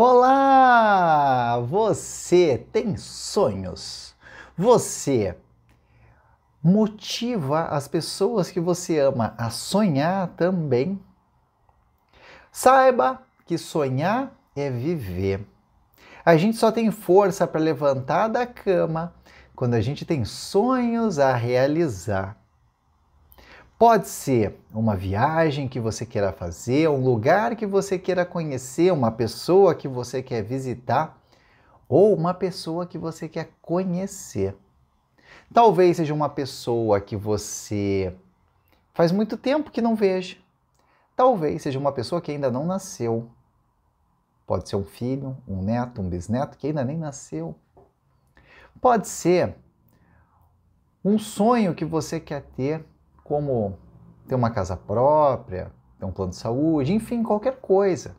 Olá! Você tem sonhos? Você motiva as pessoas que você ama a sonhar também? Saiba que sonhar é viver. A gente só tem força para levantar da cama quando a gente tem sonhos a realizar. Pode ser uma viagem que você queira fazer, um lugar que você queira conhecer, uma pessoa que você quer visitar ou uma pessoa que você quer conhecer. Talvez seja uma pessoa que você faz muito tempo que não veja. Talvez seja uma pessoa que ainda não nasceu. Pode ser um filho, um neto, um bisneto que ainda nem nasceu. Pode ser um sonho que você quer ter como ter uma casa própria, ter um plano de saúde, enfim, qualquer coisa.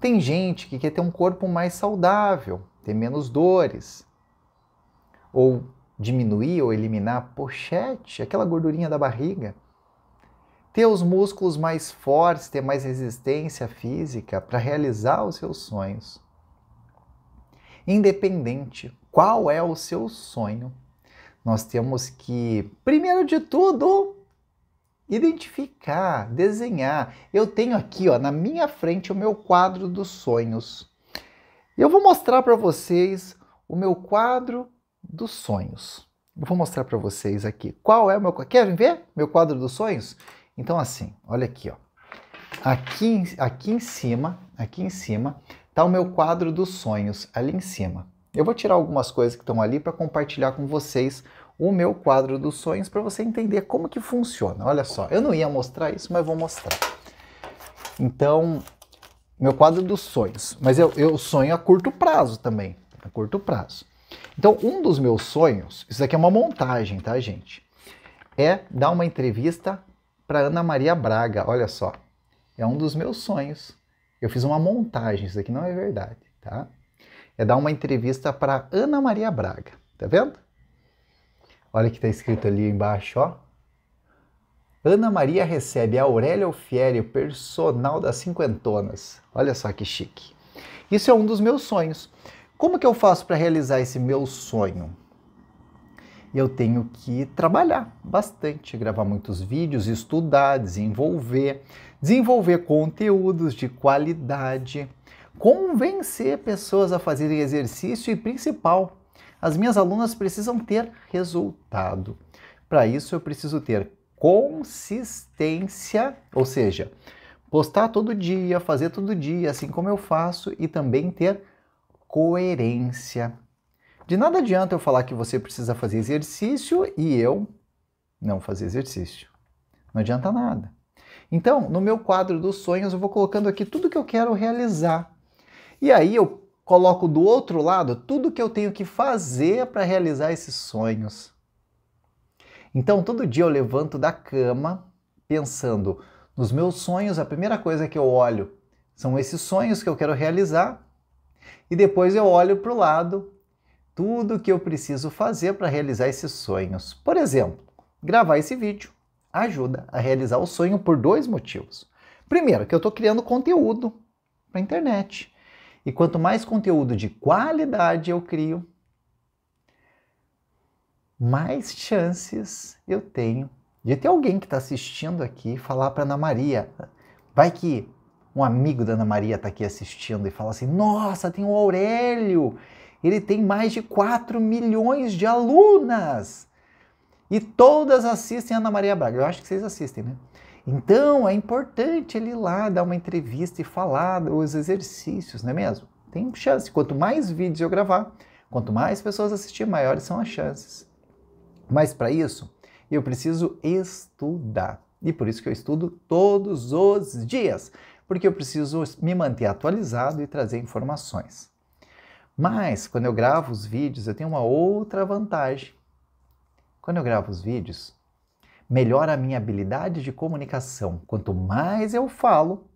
Tem gente que quer ter um corpo mais saudável, ter menos dores, ou diminuir ou eliminar a pochete, aquela gordurinha da barriga. Ter os músculos mais fortes, ter mais resistência física para realizar os seus sonhos. Independente qual é o seu sonho, nós temos que, primeiro de tudo, identificar, desenhar. Eu tenho aqui, ó, na minha frente o meu quadro dos sonhos. Eu vou mostrar para vocês o meu quadro dos sonhos. Eu vou mostrar para vocês aqui. Qual é o meu Querem ver meu quadro dos sonhos? Então assim, olha aqui, ó. Aqui, aqui em cima, aqui em cima tá o meu quadro dos sonhos, ali em cima. Eu vou tirar algumas coisas que estão ali para compartilhar com vocês o meu quadro dos sonhos para você entender como que funciona. Olha só, eu não ia mostrar isso, mas vou mostrar. Então, meu quadro dos sonhos. Mas eu, eu sonho a curto prazo também, a curto prazo. Então, um dos meus sonhos, isso aqui é uma montagem, tá, gente? É dar uma entrevista para Ana Maria Braga. Olha só, é um dos meus sonhos. Eu fiz uma montagem, isso aqui não é verdade, tá? é dar uma entrevista para Ana Maria Braga. Tá vendo? Olha o que está escrito ali embaixo, ó. Ana Maria recebe Aurélia Alfieri, o personal das cinquentonas. Olha só que chique. Isso é um dos meus sonhos. Como que eu faço para realizar esse meu sonho? Eu tenho que trabalhar bastante, gravar muitos vídeos, estudar, desenvolver, desenvolver conteúdos de qualidade convencer pessoas a fazerem exercício e principal, as minhas alunas precisam ter resultado. Para isso eu preciso ter consistência, ou seja, postar todo dia, fazer todo dia, assim como eu faço e também ter coerência. De nada adianta eu falar que você precisa fazer exercício e eu não fazer exercício. Não adianta nada. Então, no meu quadro dos sonhos, eu vou colocando aqui tudo que eu quero realizar e aí eu coloco do outro lado tudo que eu tenho que fazer para realizar esses sonhos. Então todo dia eu levanto da cama pensando nos meus sonhos, a primeira coisa que eu olho são esses sonhos que eu quero realizar. E depois eu olho para o lado tudo que eu preciso fazer para realizar esses sonhos. Por exemplo, gravar esse vídeo ajuda a realizar o sonho por dois motivos. Primeiro, que eu estou criando conteúdo para a internet. E quanto mais conteúdo de qualidade eu crio, mais chances eu tenho de ter alguém que está assistindo aqui falar para Ana Maria. Vai que um amigo da Ana Maria está aqui assistindo e fala assim: Nossa, tem o Aurélio, ele tem mais de 4 milhões de alunas. E todas assistem a Ana Maria Braga. Eu acho que vocês assistem, né? Então é importante ele ir lá dar uma entrevista e falar os exercícios, não é mesmo? Tem chance. Quanto mais vídeos eu gravar, quanto mais pessoas assistir, maiores são as chances. Mas para isso, eu preciso estudar. E por isso que eu estudo todos os dias, porque eu preciso me manter atualizado e trazer informações. Mas quando eu gravo os vídeos, eu tenho uma outra vantagem. Quando eu gravo os vídeos, melhora a minha habilidade de comunicação. Quanto mais eu falo,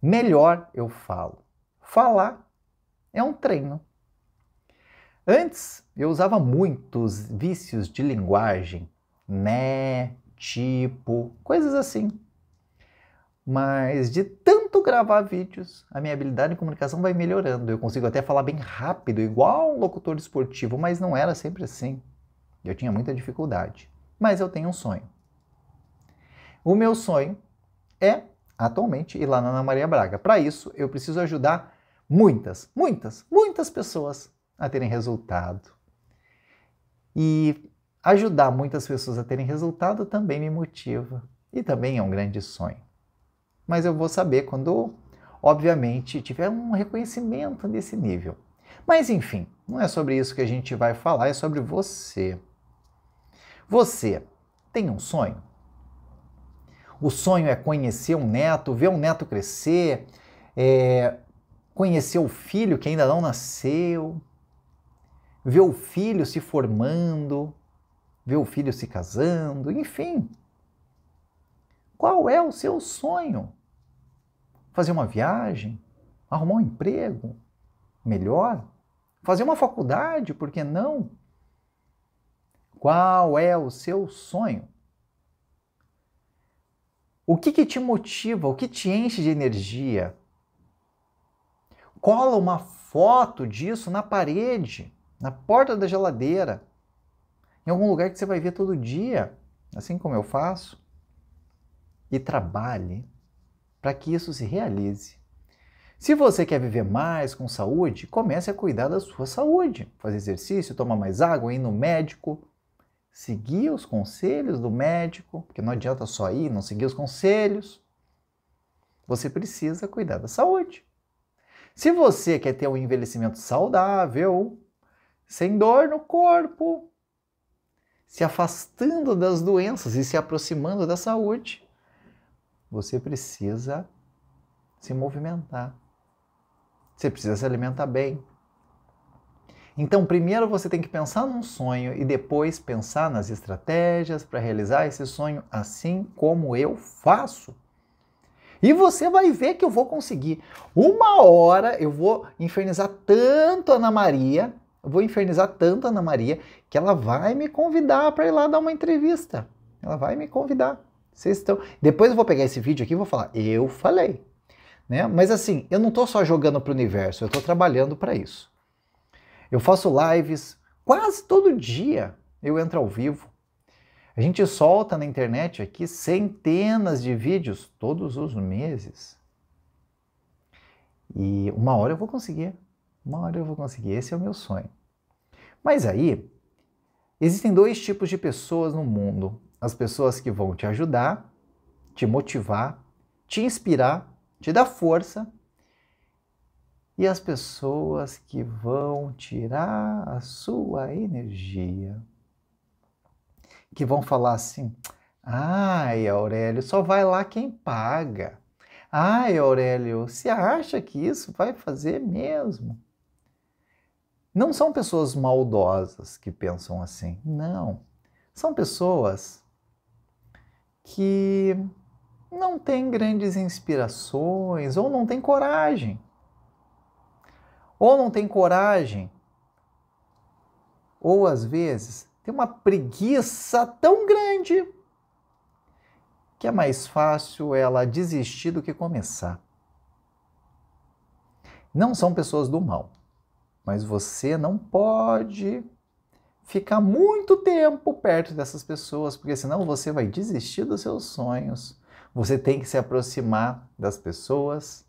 melhor eu falo. Falar é um treino. Antes eu usava muitos vícios de linguagem, né, tipo, coisas assim. Mas de tanto gravar vídeos, a minha habilidade de comunicação vai melhorando. Eu consigo até falar bem rápido, igual um locutor esportivo, mas não era sempre assim. Eu tinha muita dificuldade mas eu tenho um sonho. O meu sonho é, atualmente, ir lá na Ana Maria Braga. Para isso, eu preciso ajudar muitas, muitas, muitas pessoas a terem resultado. E ajudar muitas pessoas a terem resultado também me motiva e também é um grande sonho. Mas eu vou saber quando, obviamente, tiver um reconhecimento desse nível. Mas enfim, não é sobre isso que a gente vai falar, é sobre você. Você tem um sonho? O sonho é conhecer um neto, ver um neto crescer, é conhecer o filho que ainda não nasceu, ver o filho se formando, ver o filho se casando, enfim. Qual é o seu sonho? Fazer uma viagem? Arrumar um emprego? Melhor? Fazer uma faculdade, por que não? Qual é o seu sonho? O que, que te motiva? O que te enche de energia? Cola uma foto disso na parede, na porta da geladeira, em algum lugar que você vai ver todo dia, assim como eu faço. E trabalhe para que isso se realize. Se você quer viver mais com saúde, comece a cuidar da sua saúde. Fazer exercício, tomar mais água, ir no médico, seguir os conselhos do médico, porque não adianta só ir, não seguir os conselhos. Você precisa cuidar da saúde. Se você quer ter um envelhecimento saudável, sem dor no corpo, se afastando das doenças e se aproximando da saúde, você precisa se movimentar. Você precisa se alimentar bem, então, primeiro você tem que pensar num sonho e depois pensar nas estratégias para realizar esse sonho, assim como eu faço. E você vai ver que eu vou conseguir. Uma hora eu vou infernizar tanto a Ana Maria, vou infernizar tanto a Ana Maria, que ela vai me convidar para ir lá dar uma entrevista. Ela vai me convidar. Vocês estão. Depois eu vou pegar esse vídeo aqui e vou falar, eu falei. Né? Mas assim, eu não estou só jogando para o universo, eu estou trabalhando para isso. Eu faço lives quase todo dia. Eu entro ao vivo. A gente solta na internet aqui centenas de vídeos todos os meses. E uma hora eu vou conseguir. Uma hora eu vou conseguir. Esse é o meu sonho. Mas aí, existem dois tipos de pessoas no mundo: as pessoas que vão te ajudar, te motivar, te inspirar, te dar força, e as pessoas que vão tirar a sua energia, que vão falar assim: ai, Aurélio, só vai lá quem paga. Ai, Aurélio, você acha que isso vai fazer mesmo? Não são pessoas maldosas que pensam assim, não. São pessoas que não têm grandes inspirações ou não têm coragem ou não tem coragem, ou às vezes tem uma preguiça tão grande que é mais fácil ela desistir do que começar. Não são pessoas do mal, mas você não pode ficar muito tempo perto dessas pessoas, porque senão você vai desistir dos seus sonhos. Você tem que se aproximar das pessoas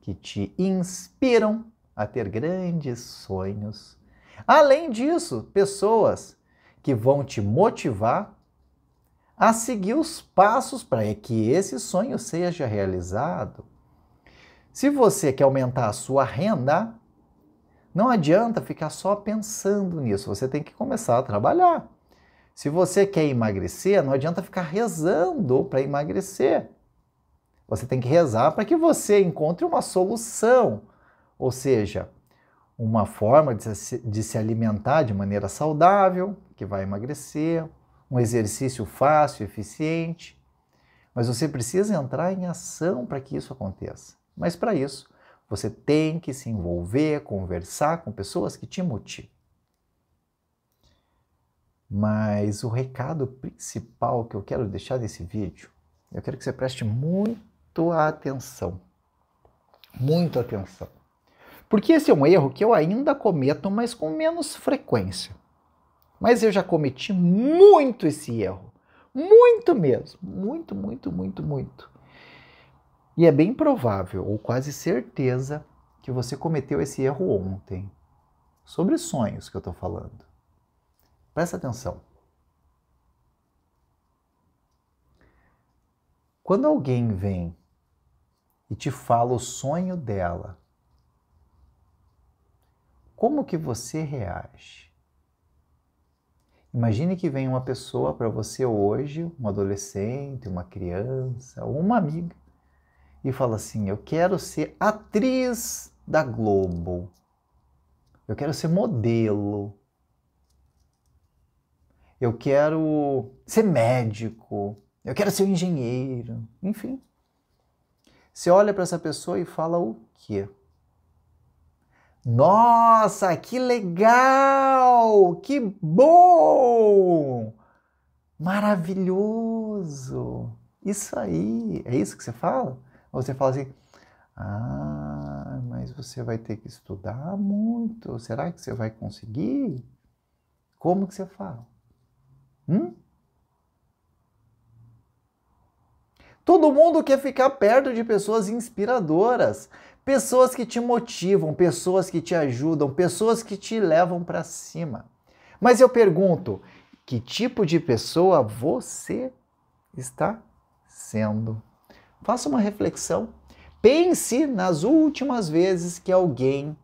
que te inspiram a ter grandes sonhos. Além disso, pessoas que vão te motivar a seguir os passos para que esse sonho seja realizado. Se você quer aumentar a sua renda, não adianta ficar só pensando nisso, você tem que começar a trabalhar. Se você quer emagrecer, não adianta ficar rezando para emagrecer. Você tem que rezar para que você encontre uma solução ou seja, uma forma de se, de se alimentar de maneira saudável, que vai emagrecer, um exercício fácil, eficiente. Mas você precisa entrar em ação para que isso aconteça. Mas para isso, você tem que se envolver, conversar com pessoas que te motivem. Mas o recado principal que eu quero deixar nesse vídeo, eu quero que você preste muito atenção. Muito atenção. Porque esse é um erro que eu ainda cometo, mas com menos frequência. Mas eu já cometi muito esse erro. Muito mesmo. Muito, muito, muito, muito. E é bem provável, ou quase certeza, que você cometeu esse erro ontem. Sobre sonhos que eu estou falando. Presta atenção. Quando alguém vem e te fala o sonho dela, como que você reage? Imagine que vem uma pessoa para você hoje, um adolescente, uma criança ou uma amiga, e fala assim: Eu quero ser atriz da Globo. Eu quero ser modelo. Eu quero ser médico. Eu quero ser um engenheiro. Enfim. Você olha para essa pessoa e fala o quê? Nossa, que legal! Que bom! Maravilhoso! Isso aí, é isso que você fala? Ou você fala assim: "Ah, mas você vai ter que estudar muito. Será que você vai conseguir?" Como que você fala? Hum? Todo mundo quer ficar perto de pessoas inspiradoras. Pessoas que te motivam, pessoas que te ajudam, pessoas que te levam para cima. Mas eu pergunto, que tipo de pessoa você está sendo? Faça uma reflexão. Pense nas últimas vezes que alguém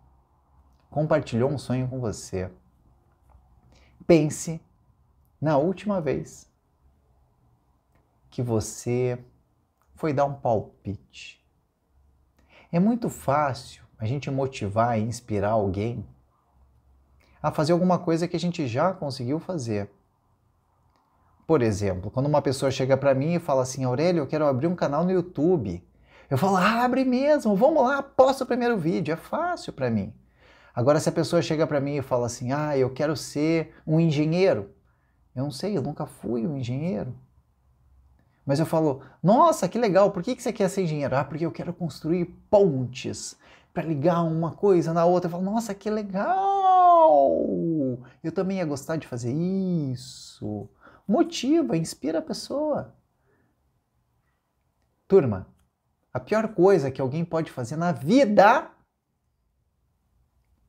compartilhou um sonho com você. Pense na última vez que você foi dar um palpite é muito fácil a gente motivar e inspirar alguém a fazer alguma coisa que a gente já conseguiu fazer. Por exemplo, quando uma pessoa chega para mim e fala assim: Aurélio, eu quero abrir um canal no YouTube. Eu falo: ah, abre mesmo, vamos lá, posta o primeiro vídeo. É fácil para mim. Agora, se a pessoa chega para mim e fala assim: ah, eu quero ser um engenheiro. Eu não sei, eu nunca fui um engenheiro. Mas eu falo, nossa, que legal, por que, que você quer ser engenheiro? Ah, porque eu quero construir pontes para ligar uma coisa na outra. Eu falo, nossa, que legal! Eu também ia gostar de fazer isso. Motiva, inspira a pessoa. Turma, a pior coisa que alguém pode fazer na vida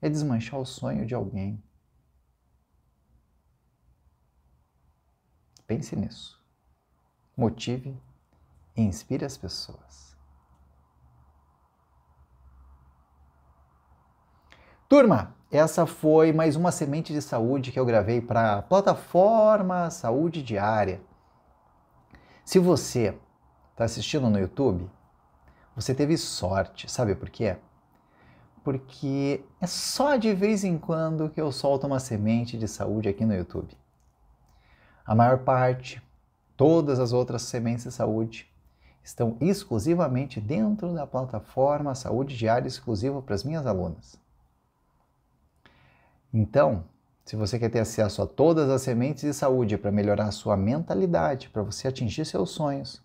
é desmanchar o sonho de alguém. Pense nisso motive e inspire as pessoas. Turma, essa foi mais uma semente de saúde que eu gravei para a plataforma Saúde Diária. Se você está assistindo no YouTube, você teve sorte, sabe por quê? Porque é só de vez em quando que eu solto uma semente de saúde aqui no YouTube. A maior parte Todas as outras sementes de saúde estão exclusivamente dentro da plataforma Saúde Diária exclusiva para as minhas alunas. Então, se você quer ter acesso a todas as sementes de saúde para melhorar a sua mentalidade, para você atingir seus sonhos,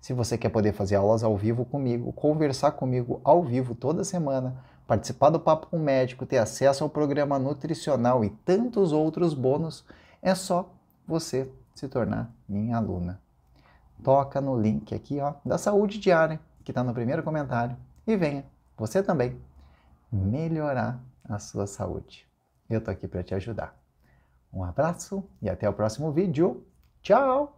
se você quer poder fazer aulas ao vivo comigo, conversar comigo ao vivo toda semana, participar do Papo com o Médico, ter acesso ao programa nutricional e tantos outros bônus, é só você se tornar minha aluna. Toca no link aqui ó, da saúde diária, que está no primeiro comentário, e venha, você também, melhorar a sua saúde. Eu estou aqui para te ajudar. Um abraço e até o próximo vídeo. Tchau!